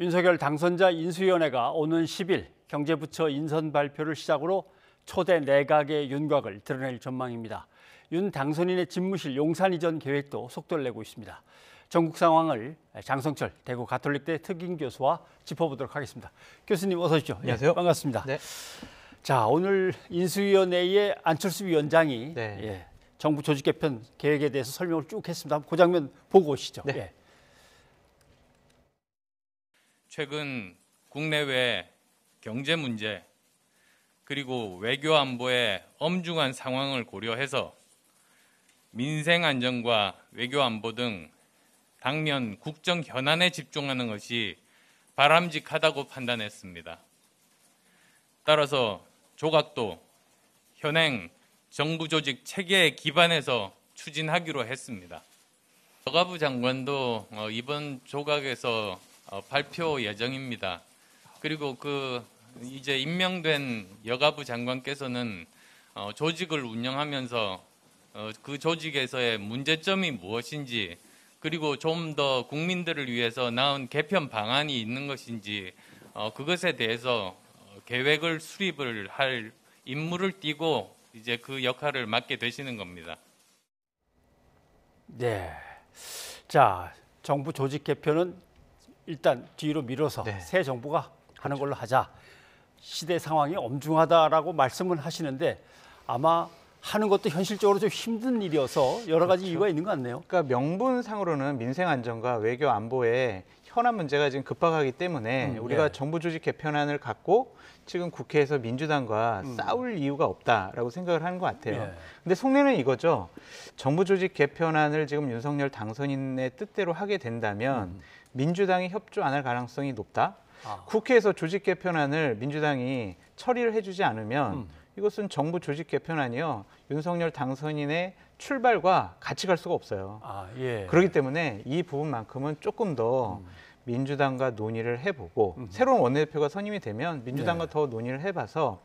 윤석열 당선자 인수위원회가 오는 10일 경제부처 인선 발표를 시작으로 초대 내각의 윤곽을 드러낼 전망입니다. 윤 당선인의 집무실 용산 이전 계획도 속도를 내고 있습니다. 전국 상황을 장성철 대구 가톨릭대 특임 교수와 짚어보도록 하겠습니다. 교수님 어서 오십시오. 예, 안녕하세요. 예, 반갑습니다. 네. 자 오늘 인수위원회의 안철수 위원장이 네. 예, 정부 조직 개편 계획에 대해서 설명을 쭉 했습니다. 그 장면 보고 오시죠. 네. 예. 최근 국내외 경제 문제 그리고 외교 안보의 엄중한 상황을 고려해서 민생 안정과 외교 안보 등 당면 국정 현안에 집중하는 것이 바람직하다고 판단했습니다. 따라서 조각도 현행 정부 조직 체계에 기반해서 추진하기로 했습니다. 여가부 장관도 어, 이번 조각에서 어, 발표 예정입니다. 그리고 그 이제 임명된 여가부 장관께서는 어, 조직을 운영하면서 어, 그 조직에서의 문제점이 무엇인지 그리고 좀 더 국민들을 위해서 나온 개편 방안이 있는 것인지 그것에 대해서 계획을 수립을 할 임무를 띠고 이제 그 역할을 맡게 되시는 겁니다. 네. 자, 정부 조직 개편은 일단 뒤로 밀어서 네. 새 정부가 하는 그렇죠. 걸로 하자. 시대 상황이 엄중하다라고 말씀을 하시는데 아마 하는 것도 현실적으로 좀 힘든 일이어서 여러 가지 그렇죠. 이유가 있는 것 같네요. 그러니까 명분상으로는 민생 안정과 외교 안보에 현안 문제가 지금 급박하기 때문에 음, 네. 우리가 예. 정부 조직 개편안을 갖고 지금 국회에서 민주당과 음. 싸울 이유가 없다라고 생각을 하는 것 같아요. 예. 근데 속내는 이거죠. 정부 조직 개편안을 지금 윤석열 당선인의 뜻대로 하게 된다면 음. 민주당이 협조 안 할 가능성이 높다. 아. 국회에서 조직 개편안을 민주당이 처리를 해주지 않으면 음. 이것은 정부 조직 개편안이요 윤석열 당선인의 출발과 같이 갈 수가 없어요. 아, 예. 그렇기 때문에 이 부분만큼은 조금 더 음. 민주당과 논의를 해보고 음. 새로운 원내대표가 선임이 되면 민주당과 네. 더 논의를 해봐서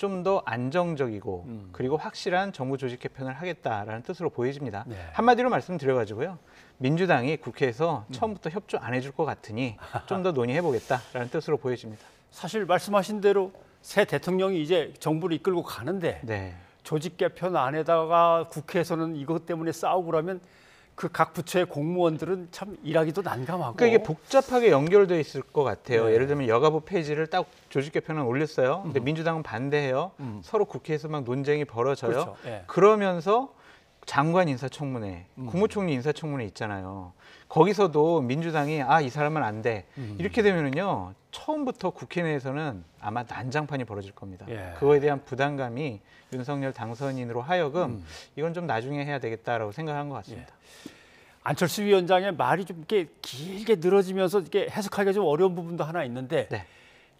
좀더 안정적이고 음. 그리고 확실한 정부 조직 개편을 하겠다라는 뜻으로 보여집니다. 네. 한마디로 말씀드려가지고요. 민주당이 국회에서 음. 처음부터 음. 협조 안 해줄 것 같으니 좀 더 논의해보겠다라는 뜻으로 보여집니다. 사실 말씀하신 대로 새 대통령이 이제 정부를 이끌고 가는데 네. 조직 개편 안에다가 국회에서는 이것 때문에 싸우고 그러면 그각 부처의 공무원들은 참 일하기도 난감하고. 그러니까 이게 복잡하게 연결돼 있을 것 같아요. 네. 예를 들면 여가부 페지를딱 조직 개편안 올렸어요. 근데 음. 민주당은 반대해요. 음. 서로 국회에서 막 논쟁이 벌어져요. 그렇죠. 네. 그러면서 장관 인사청문회, 음. 국무총리 인사청문회 있잖아요. 거기서도 민주당이 아 이 사람은 안 돼. 음. 이렇게 되면은요. 처음부터 국회 내에서는 아마 난장판이 벌어질 겁니다. 예. 그거에 대한 부담감이 윤석열 당선인으로 하여금 음. 이건 좀 나중에 해야 되겠다라고 생각한 것 같습니다. 예. 안철수 위원장의 말이 좀 이렇게 길게 늘어지면서 이렇게 해석하기가 좀 어려운 부분도 하나 있는데 네.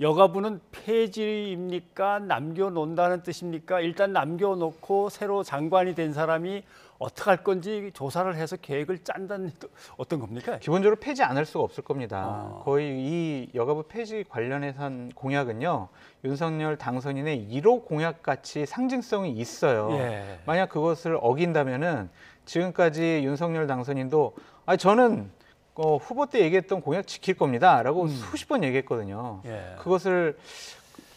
여가부는 폐지입니까? 남겨놓는다는 뜻입니까? 일단 남겨놓고 새로 장관이 된 사람이 어떻게 할 건지 조사를 해서 계획을 짠다는 또 어떤 겁니까? 기본적으로 폐지 안 할 수가 없을 겁니다. 아. 거의 이 여가부 폐지 관련해선 공약은요. 윤석열 당선인의 1호 공약같이 상징성이 있어요. 예. 만약 그것을 어긴다면은 지금까지 윤석열 당선인도 아 저는 어, 후보 때 얘기했던 공약 지킬 겁니다라고 음. 수십 번 얘기했거든요. 예. 그것을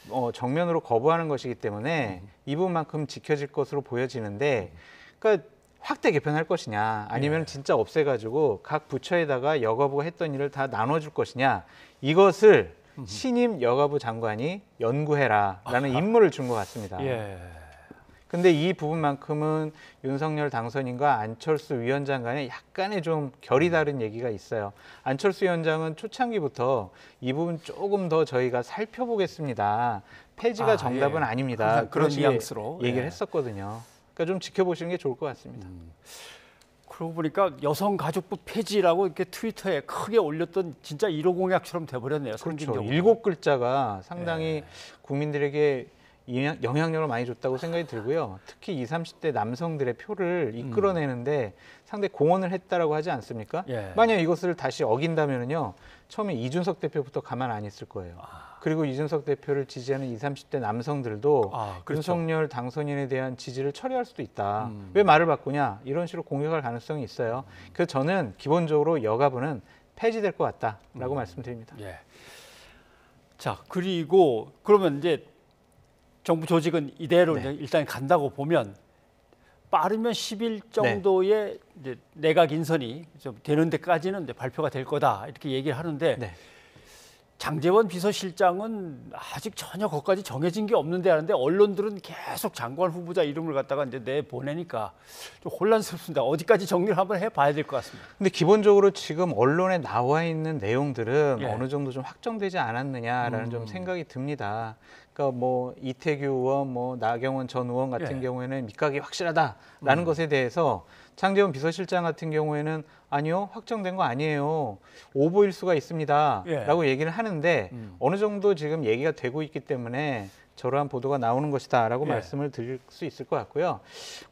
어, 정면으로 거부하는 것이기 때문에 음. 이분만큼 지켜질 것으로 보여지는데, 그러니까 확대 개편할 것이냐, 아니면 예. 진짜 없애가지고 각 부처에다가 여가부가 했던 일을 다 나눠줄 것이냐, 이것을 신임 여가부 장관이 연구해라라는 임무를 준 것 같습니다. 예. 근데 이 부분만큼은 윤석열 당선인과 안철수 위원장 간에 약간의 좀 결이 다른 얘기가 있어요. 안철수 위원장은 초창기부터 이 부분 조금 더 저희가 살펴보겠습니다. 폐지가 아, 정답은 예. 아닙니다. 그런 뉘앙스로 얘기를 예. 했었거든요. 그러니까 좀 지켜보시는 게 좋을 것 같습니다. 음. 그러고 보니까 여성가족부 폐지라고 이렇게 트위터에 크게 올렸던 진짜 1호 공약처럼 돼버렸네요. 그렇죠. 일곱 글자가 상당히 예. 국민들에게 영향력을 많이 줬다고 생각이 들고요. 특히 20, 30대 남성들의 표를 이끌어내는데 상대 공헌을 했다라고 하지 않습니까? 예. 만약 이것을 다시 어긴다면요. 처음에 이준석 대표부터 가만 안 있을 거예요. 아. 그리고 이준석 대표를 지지하는 20, 30대 남성들도 아, 그렇죠. 윤석열 당선인에 대한 지지를 처리할 수도 있다. 음. 왜 말을 바꾸냐? 이런 식으로 공격할 가능성이 있어요. 그래서 저는 기본적으로 여가부는 폐지될 것 같다라고 음. 말씀드립니다. 예. 자, 그리고 그러면 이제 정부 조직은 이대로 네. 일단 간다고 보면 빠르면 10일 정도의 네. 내각 인선이 좀 되는 데까지는 이제 발표가 될 거다 이렇게 얘기를 하는데 네. 장재원 비서실장은 아직 전혀 거기까지 정해진 게 없는데 하는데 언론들은 계속 장관 후보자 이름을 갖다가 이제 내 보내니까 좀 혼란스럽습니다. 어디까지 정리를 한번 해봐야 될 것 같습니다. 근데 기본적으로 지금 언론에 나와 있는 내용들은 예. 어느 정도 좀 확정되지 않았느냐라는 음. 좀 생각이 듭니다. 그러니까 뭐 이태규 의원, 뭐 나경원 전 의원 같은 예. 경우에는 밑각이 확실하다라는 음. 것에 대해서 창재원 비서실장 같은 경우에는 아니요 확정된 거 아니에요 오보일 수가 있습니다라고 예. 얘기를 하는데 음. 어느 정도 지금 얘기가 되고 있기 때문에 저러한 보도가 나오는 것이다라고 예. 말씀을 드릴 수 있을 것 같고요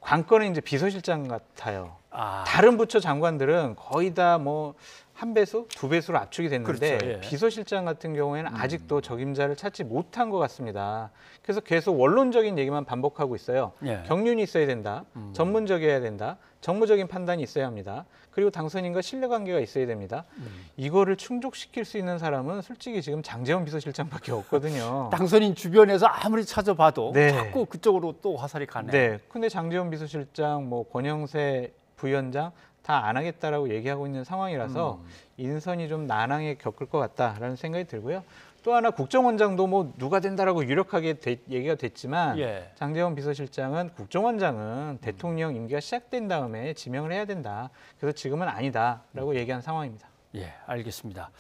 관건은 이제 비서실장 같아요. 아. 다른 부처 장관들은 거의 다뭐 한 배수, 두 배수로 압축이 됐는데 그렇죠. 예. 비서실장 같은 경우에는 음. 아직도 적임자를 찾지 못한 것 같습니다. 그래서 계속 원론적인 얘기만 반복하고 있어요. 예. 경륜이 있어야 된다. 음. 전문적이어야 된다. 정무적인 판단이 있어야 합니다. 그리고 당선인과 신뢰관계가 있어야 됩니다. 음. 이거를 충족시킬 수 있는 사람은 솔직히 지금 장재원 비서실장밖에 없거든요. 당선인 주변에서 아무리 찾아봐도 네. 자꾸 그쪽으로 또 화살이 가네 네. 근데 장재원 비서실장, 뭐 권영세 부위원장 다안 하겠다라고 얘기하고 있는 상황이라서 음. 인선이 좀 난항에 겪을 것 같다라는 생각이 들고요. 또 하나 국정원장도 뭐 누가 된다라고 유력하게 되, 얘기가 됐지만 예. 장재원 비서실장은 국정원장은 음. 대통령 임기가 시작된 다음에 지명을 해야 된다. 그래서 지금은 아니다라고 음. 얘기한 상황입니다. 예, 알겠습니다.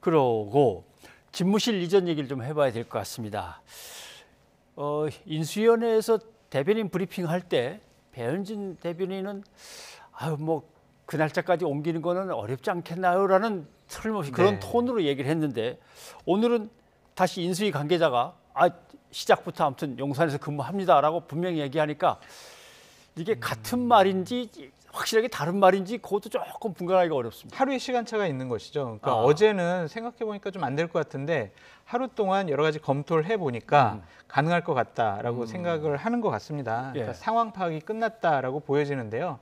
그러고 집무실 이전 얘기를 좀 해봐야 될 것 같습니다. 어, 인수위원회에서 대변인 브리핑 할때 배현진 대변인은 아유 뭐그 날짜까지 옮기는 거는 어렵지 않겠나요라는 틀림없이 그런 네. 톤으로 얘기를 했는데 오늘은 다시 인수위 관계자가 아 시작부터 아무튼 용산에서 근무합니다라고 분명히 얘기하니까 이게 음. 같은 말인지 확실하게 다른 말인지 그것도 조금 분간하기가 어렵습니다. 하루의 시간차가 있는 것이죠. 그러니까 아. 어제는 생각해 보니까 좀 안 될 것 같은데 하루 동안 여러 가지 검토를 해 보니까 음. 가능할 것 같다라고 음. 생각을 하는 것 같습니다. 그러니까 예. 그러니까 상황 파악이 끝났다라고 보여지는데요.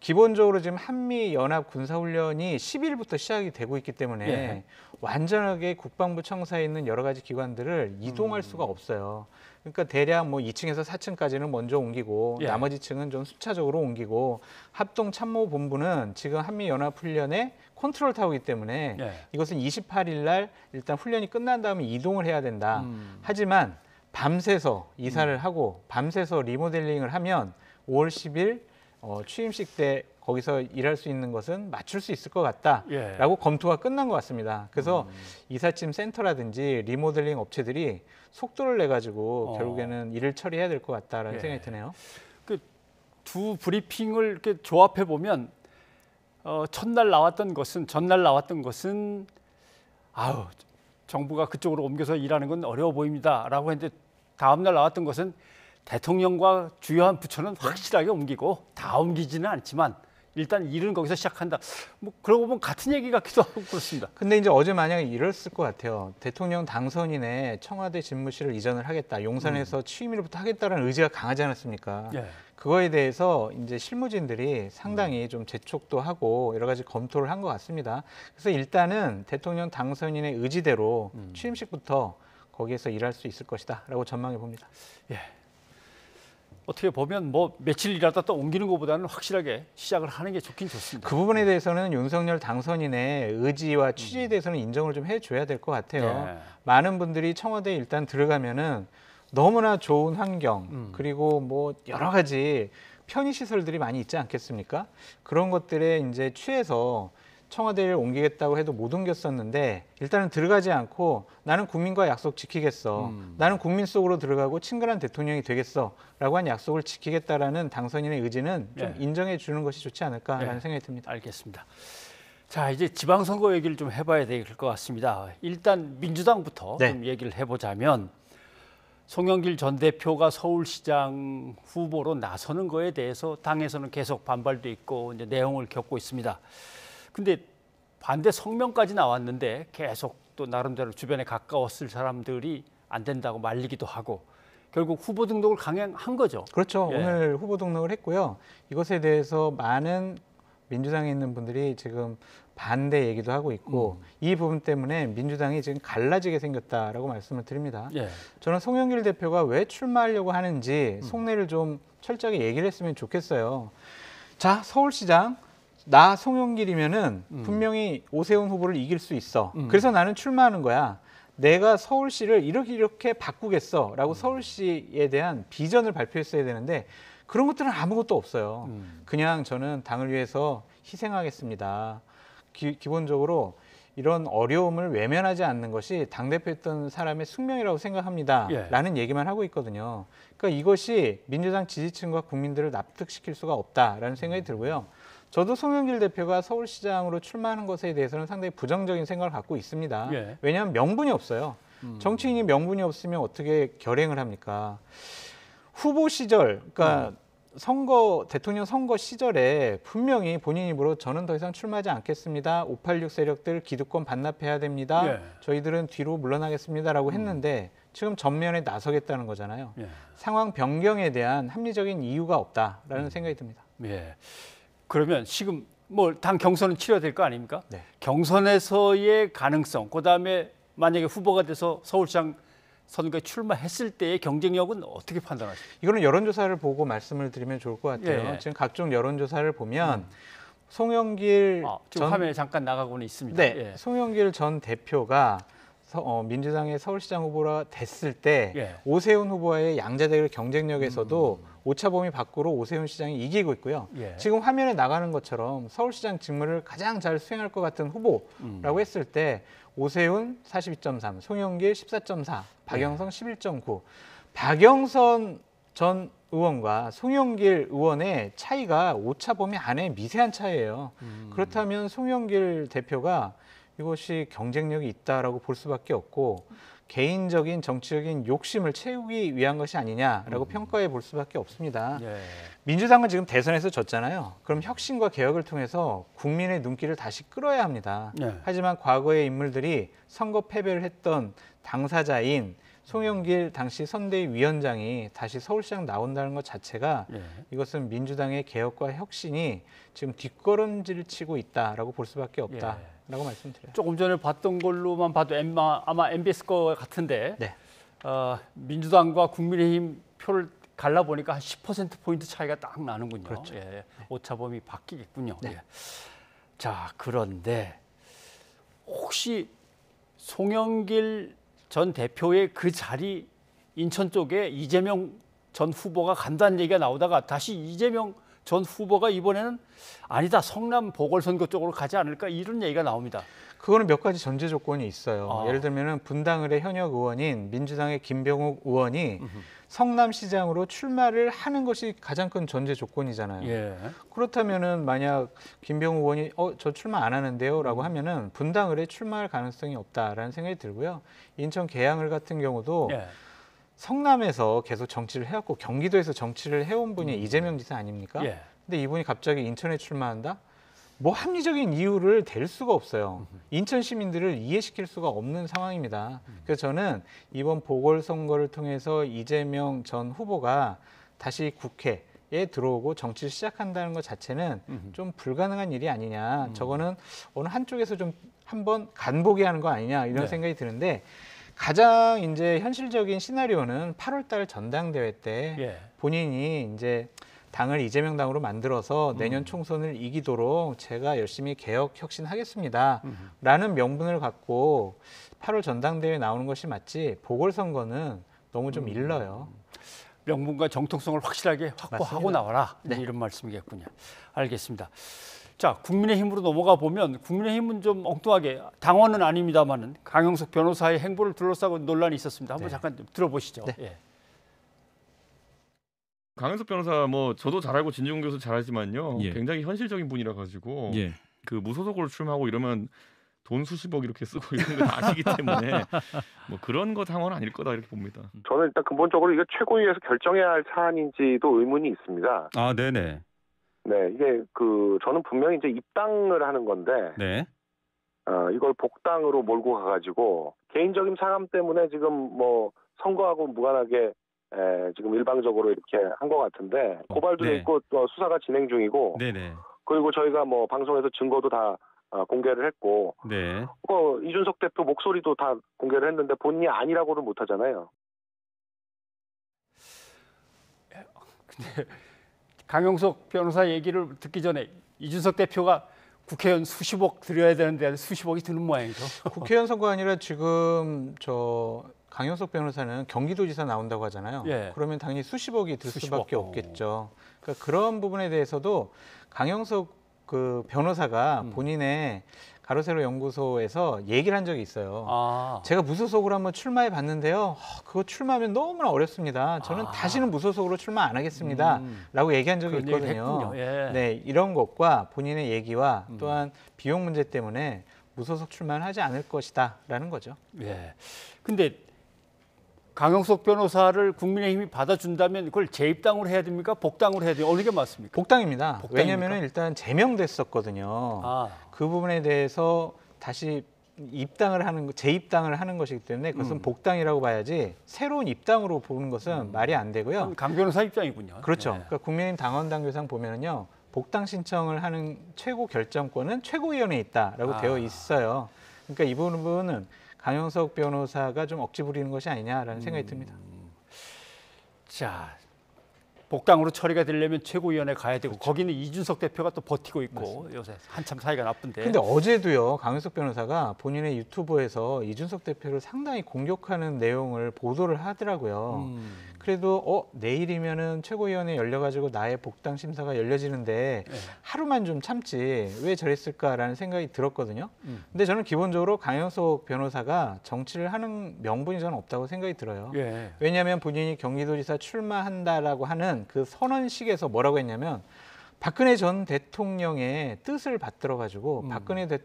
기본적으로 지금 한미 연합 군사훈련이 10일부터 시작이 되고 있기 때문에 예. 완전하게 국방부 청사에 있는 여러 가지 기관들을 이동할 음. 수가 없어요. 그러니까 대략 뭐 2층에서 4층까지는 먼저 옮기고 예. 나머지 층은 좀 순차적으로 옮기고 합동 참모 본부는 지금 한미 연합 훈련에 컨트롤 타워기 때문에 예. 이것은 28일 날 일단 훈련이 끝난 다음에 이동을 해야 된다. 음. 하지만 밤새서 이사를 음. 하고 밤새서 리모델링을 하면 5월 10일 어, 취임식 때 거기서 일할 수 있는 것은 맞출 수 있을 것 같다라고 예. 검토가 끝난 것 같습니다. 그래서 음. 이삿짐 센터라든지 리모델링 업체들이 속도를 내 가지고 어. 결국에는 일을 처리해야 될 것 같다라는 예. 생각이 드네요. 그 두 브리핑을 이렇게 조합해 보면 어, 첫날 나왔던 것은 전날 나왔던 것은 아우 정부가 그쪽으로 옮겨서 일하는 건 어려워 보입니다라고 했는데 다음날 나왔던 것은 대통령과 주요한 부처는 확실하게 옮기고 다 옮기지는 않지만 일단 일은 거기서 시작한다. 뭐 그러고 보면 같은 얘기 같기도 하고 그렇습니다. 근데 이제 어제 만약에 이랬을 것 같아요. 대통령 당선인의 청와대 집무실을 이전을 하겠다. 용산에서 음. 취임일부터 하겠다는 의지가 강하지 않았습니까? 예. 그거에 대해서 이제 실무진들이 상당히 음. 좀 재촉도 하고 여러 가지 검토를 한 것 같습니다. 그래서 일단은 대통령 당선인의 의지대로 음. 취임식부터 거기에서 일할 수 있을 것이다라고 전망해 봅니다. 예. 어떻게 보면 뭐며칠일라다또 옮기는 것보다는 확실하게 시작을 하는 게 좋긴 좋습니다. 그 부분에 대해서는 윤석열 당선인의 의지와 취지에 음. 대해서는 인정을 좀 해줘야 될 것 같아요. 네. 많은 분들이 청와대에 일단 들어가면은 너무나 좋은 환경 음. 그리고 뭐 여러 가지 편의 시설들이 많이 있지 않겠습니까? 그런 것들에 이제 취해서 청와대를 옮기겠다고 해도 못 옮겼었는데 일단은 들어가지 않고 나는 국민과 약속 지키겠어. 음. 나는 국민 속으로 들어가고 친근한 대통령이 되겠어라고 한 약속을 지키겠다라는 당선인의 의지는 좀 네. 인정해 주는 것이 좋지 않을까라는 네. 생각이 듭니다. 알겠습니다. 자 이제 지방선거 얘기를 좀 해봐야 될 것 같습니다. 일단 민주당부터 네. 좀 얘기를 해보자면 송영길 전 대표가 서울시장 후보로 나서는 거에 대해서 당에서는 계속 반발도 있고 이제 내용을 겪고 있습니다. 근데 반대 성명까지 나왔는데 계속 또 나름대로 주변에 가까웠을 사람들이 안 된다고 말리기도 하고 결국 후보 등록을 강행한 거죠. 그렇죠. 예. 오늘 후보 등록을 했고요. 이것에 대해서 많은 민주당에 있는 분들이 지금 반대 얘기도 하고 있고 음. 이 부분 때문에 민주당이 지금 갈라지게 생겼다라고 말씀을 드립니다. 예. 저는 송영길 대표가 왜 출마하려고 하는지 음. 속내를 좀 철저하게 얘기를 했으면 좋겠어요. 자, 서울시장 나 송영길이면은 음. 분명히 오세훈 후보를 이길 수 있어. 음. 그래서 나는 출마하는 거야. 내가 서울시를 이렇게 이렇게 바꾸겠어라고 음. 서울시에 대한 비전을 발표했어야 되는데 그런 것들은 아무것도 없어요. 음. 그냥 저는 당을 위해서 희생하겠습니다. 기, 기본적으로 이런 어려움을 외면하지 않는 것이 당대표였던 사람의 숙명이라고 생각합니다. 예. 라는 얘기만 하고 있거든요. 그러니까 이것이 민주당 지지층과 국민들을 납득시킬 수가 없다라는 생각이 음. 들고요. 저도 송영길 대표가 서울시장으로 출마하는 것에 대해서는 상당히 부정적인 생각을 갖고 있습니다. 예. 왜냐하면 명분이 없어요. 음. 정치인이 명분이 없으면 어떻게 결행을 합니까? 후보 시절, 그러니까 음. 선거 대통령 선거 시절에 분명히 본인 입으로 저는 더 이상 출마하지 않겠습니다. 586 세력들 기득권 반납해야 됩니다. 예. 저희들은 뒤로 물러나겠습니다라고 음. 했는데 음. 지금 전면에 나서겠다는 거잖아요. 예. 상황 변경에 대한 합리적인 이유가 없다라는 음. 생각이 듭니다. 예. 그러면 지금 뭐 당 경선은 치러야 될 거 아닙니까? 네. 경선에서의 가능성, 그다음에 만약에 후보가 돼서 서울시장 선거에 출마했을 때의 경쟁력은 어떻게 판단하십니까? 이거는 여론조사를 보고 말씀을 드리면 좋을 것 같아요. 예. 지금 각종 여론조사를 보면 음. 송영길 아, 지금 전 화면에 잠깐 나가고는 있습니다. 네, 예. 송영길 전 대표가 서, 어, 민주당의 서울시장 후보라 됐을 때 예. 오세훈 후보와의 양자대결 경쟁력에서도 음. 오차범위 밖으로 오세훈 시장이 이기고 있고요. 예. 지금 화면에 나가는 것처럼 서울시장 직무를 가장 잘 수행할 것 같은 후보라고 음. 했을 때 오세훈 42.3, 송영길 14.4, 박영선 예. 11.9. 박영선 전 의원과 송영길 의원의 차이가 오차범위 안에 미세한 차이예요. 음. 그렇다면 송영길 대표가 이것이 경쟁력이 있다라고 볼 수밖에 없고 개인적인 정치적인 욕심을 채우기 위한 것이 아니냐라고 음. 평가해 볼 수밖에 없습니다. 예. 민주당은 지금 대선에서 졌잖아요. 그럼 혁신과 개혁을 통해서 국민의 눈길을 다시 끌어야 합니다. 예. 하지만 과거의 인물들이 선거 패배를 했던 당사자인 송영길 당시 선대위 위원장이 다시 서울시장 나온다는 것 자체가 네. 이것은 민주당의 개혁과 혁신이 지금 뒷걸음질 을 치고 있다라고 볼 수밖에 없다라고 네. 말씀드려요. 조금 전에 봤던 걸로만 봐도 엠마, 아, 아마 MBS 거 같은데 네. 어, 민주당과 국민의힘 표를 갈라 보니까 한 10% 포인트 차이가 딱 나는군요. 그렇죠. 예, 네. 오차범위 바뀌겠군요. 네. 예. 자 그런데 혹시 송영길 전 대표의 그 자리 인천 쪽에 이재명 전 후보가 간다는 얘기가 나오다가 다시 이재명 전 후보가 이번에는 아니다 성남 보궐선거 쪽으로 가지 않을까 이런 얘기가 나옵니다. 그거는 몇 가지 전제 조건이 있어요. 아. 예를 들면 분당을의 현역 의원인 민주당의 김병욱 의원이 으흠. 성남시장으로 출마를 하는 것이 가장 큰 전제 조건이잖아요. 예. 그렇다면은 만약 김병우 의원이 어저 출마 안 하는데요라고 하면은 분당을에 출마할 가능성이 없다라는 생각이 들고요. 인천 계양을 같은 경우도 예. 성남에서 계속 정치를 해왔고 경기도에서 정치를 해온 분이 음. 이재명 지사 아닙니까? 예. 근데 이분이 갑자기 인천에 출마한다? 뭐 합리적인 이유를 댈 수가 없어요. 인천 시민들을 이해시킬 수가 없는 상황입니다. 그래서 저는 이번 보궐선거를 통해서 이재명 전 후보가 다시 국회, 에 들어오고 정치를 시작한다는 것 자체는 좀 불가능한 일이 아니냐. 음. 저거는 어느 한쪽에서 좀 한번 간보게 하는 거 아니냐 이런 네. 생각이 드는데 가장 이제 현실적인 시나리오는 8월달 전당대회 때 예. 본인이 이제 당을 이재명 당으로 만들어서 내년 음. 총선을 이기도록 제가 열심히 개혁 혁신하겠습니다. 라는 명분을 갖고 8월 전당대회 나오는 것이 맞지 보궐선거는 너무 좀 음. 일러요. 명분과 정통성을 확실하게 확보하고 맞습니다. 나와라 네. 이런 말씀이겠군요. 알겠습니다. 자 국민의힘으로 넘어가 보면 국민의힘은 좀 엉뚱하게 당원은 아닙니다만은 강영석 변호사의 행보를 둘러싸고 논란이 있었습니다. 한번 네. 잠깐 들어보시죠. 네. 예. 강현석 변호사 뭐 저도 잘 알고 진중 교수 잘 알지만요. 예. 굉장히 현실적인 분이라 가지고 예. 그 무소속으로 출마하고 이러면 돈 수십억 이렇게 쓰고 이런 거 아시기 때문에 뭐 그런 거 상황은 아닐 거다 이렇게 봅니다. 저는 일단 근본적으로 이거 최고위에서 결정해야 할 사안인지도 의문이 있습니다. 아, 네네. 네, 이게 그 저는 분명히 이제 입당을 하는 건데, 네. 어, 이걸 복당으로 몰고 가가지고 개인적인 상감 때문에 지금 뭐 선거하고 무관하게 에, 예, 지금 일방적으로 이렇게 한 것 같은데 고발도 네. 있고 또 수사가 진행 중이고 네네. 그리고 저희가 뭐 방송에서 증거도 다 어, 공개를 했고 네. 어, 이준석 대표 목소리도 다 공개를 했는데 본인이 아니라고는 못하잖아요. 근데 강용석 변호사 얘기를 듣기 전에 이준석 대표가 국회의원 수십억 드려야 되는데 수십억이 드는 모양이죠. 국회의원 선거 아니라 지금 저 강현석 변호사는 경기도지사 나온다고 하잖아요. 예. 그러면 당연히 수십억이 들 수십억. 수밖에 어. 없겠죠. 그러니까 그런 부분에 대해서도 강영석 그 변호사가 음. 본인의 가로세로 연구소에서 얘기를 한 적이 있어요. 아. 제가 무소속으로 한번 출마해 봤는데요. 그거 출마하면 너무나 어렵습니다. 저는 아. 다시는 무소속으로 출마 안 하겠습니다. 음. 라고 얘기한 적이 있거든요. 예. 네, 이런 것과 본인의 얘기와 음. 또한 비용 문제 때문에 무소속 출마를 하지 않을 것이다 라는 거죠. 예. 근데 강영석 변호사를 국민의힘이 받아준다면 그걸 재입당으로 해야 됩니까? 복당으로 해야 돼요? 어느 게 맞습니까? 복당입니다. 복당입니까? 왜냐하면 일단 제명됐었거든요. 아. 그 부분에 대해서 다시 입당을 하는 재입당을 하는 것이기 때문에 그것은 음. 복당이라고 봐야지 새로운 입당으로 보는 것은 음. 말이 안 되고요. 강 변호사 입장이군요. 그렇죠. 네. 그러니까 국민의힘 당원 당규상 보면은요. 복당 신청을 하는 최고 결정권은 최고위원회에 있다라고 아. 되어 있어요. 그러니까 이 부분은 강영석 변호사가 좀 억지 부리는 것이 아니냐라는 생각이 음. 듭니다. 자, 복당으로 처리가 되려면 최고위원회 가야 되고 그렇죠. 거기는 이준석 대표가 또 버티고 있고 맞습니다. 요새 한참 사이가 나쁜데. 근데 어제도요 강윤석 변호사가 본인의 유튜브에서 이준석 대표를 상당히 공격하는 내용을 보도를 하더라고요. 음. 그래도 어 내일이면은 최고위원회 열려가지고 나의 복당 심사가 열려지는데 네. 하루만 좀 참지 왜 저랬을까라는 생각이 들었거든요. 음. 근데 저는 기본적으로 강윤석 변호사가 정치를 하는 명분이 저는 없다고 생각이 들어요. 예. 왜냐하면 본인이 경기도지사 출마한다라고 하는 일단 그 선언식에서 뭐라고 했냐면 박근혜 전 대통령의 뜻을 받들어 가지고 음. 박근혜 대,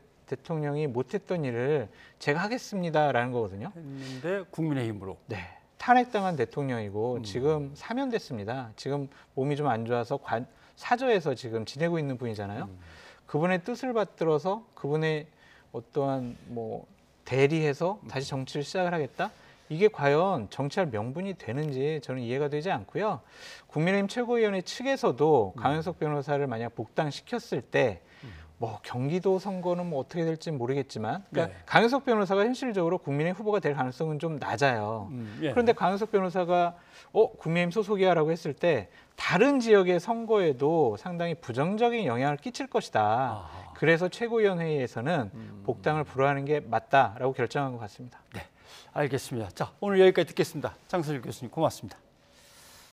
통령이 못했던 일을 제가 하겠습니다라는 거거든요. 했는데 국민의힘으로. 네. 탄핵당한 대통령이고 음. 지금 사면됐습니다. 지금 몸이 좀 안 좋아서 관, 사저에서 지금 지내고 있는 분이잖아요. 음. 그분의 뜻을 받들어서 그분의 어떠한 뭐 대리해서 다시 음. 정치를 시작을 하겠다. 이게 과연 정치할 명분이 되는지 저는 이해가 되지 않고요. 국민의힘 최고위원회 측에서도 강현석 변호사를 만약 복당시켰을 때 뭐 경기도 선거는 뭐 어떻게 될지 모르겠지만 그러니까 네. 강현석 변호사가 현실적으로 국민의 후보가 될 가능성은 좀 낮아요. 음, 예. 그런데 강현석 변호사가 어 국민의힘 소속이야라고 했을 때 다른 지역의 선거에도 상당히 부정적인 영향을 끼칠 것이다. 아 그래서 최고위원회에서는 음. 복당을 불허하는 게 맞다라고 결정한 것 같습니다. 네. 알겠습니다. 자, 오늘 여기까지 듣겠습니다. 장선 교수님 고맙습니다.